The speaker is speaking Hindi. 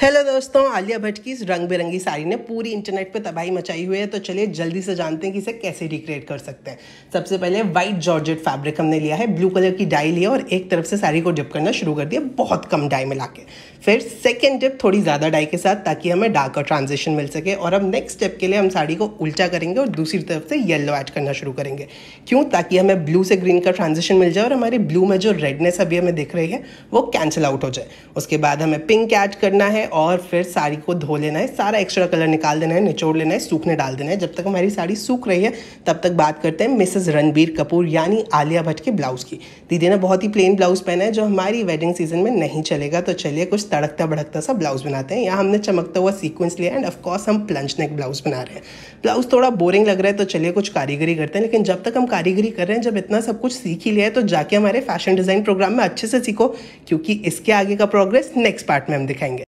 हेलो दोस्तों आलिया भट्ट की रंग बिरंगी साड़ी ने पूरी इंटरनेट पर तबाही मचाई हुई है तो चलिए जल्दी से जानते हैं कि इसे कैसे रिक्रिएट कर सकते हैं सबसे पहले वाइट जॉर्जेट फैब्रिक हमने लिया है ब्लू कलर की डाई लिया और एक तरफ से साड़ी को डिप करना शुरू कर दिया बहुत कम डाई में ला के फिर सेकेंड डिप थोड़ी ज़्यादा डाई के साथ ताकि हमें डार्क और ट्रांजेक्शन मिल सके और अब नेक्स्ट स्टेप के लिए हम साड़ी को उल्टा करेंगे और दूसरी तरफ से येलो ऐड करना शुरू करेंगे क्यों ताकि हमें ब्लू से ग्रीन का ट्रांजेक्शन मिल जाए और हमारे ब्लू में जो रेडनेस अभी हमें दिख रही है वो कैंसिल आउट हो जाए उसके बाद हमें पिंक ऐड करना है और फिर साड़ी को धो लेना है सारा एक्स्ट्रा कलर निकाल देना है निचोड़ लेना है सूखने डाल देना है जब तक हमारी साड़ी सूख रही है तब तक बात करते हैं मिसेस रणबीर कपूर यानी आलिया भट्ट के ब्लाउज़ की दीदी ने बहुत ही प्लेन ब्लाउज़ पहना है जो हमारी वेडिंग सीजन में नहीं चलेगा तो चलिए कुछ तड़कता भड़कता सा ब्लाउज़ बनाते हैं यहाँ हमने चमकता हुआ सीक्वेंस लिया एंड ऑफकोर्स हम प्लंज नेक ब्लाउज़ बना रहे हैं ब्लाउज़ थोड़ा बोरिंग लग रहा है तो चलिए कुछ कारीगरी करते हैं लेकिन जब तक हम कारीगरी कर रहे हैं जब इतना सब कुछ सीख ही लिया है तो जाके हमारे फैशन डिज़ाइन प्रोग्राम में अच्छे से सीखो क्योंकि इसके आगे का प्रोग्रेस नेक्स्ट पार्ट में हम दिखाएंगे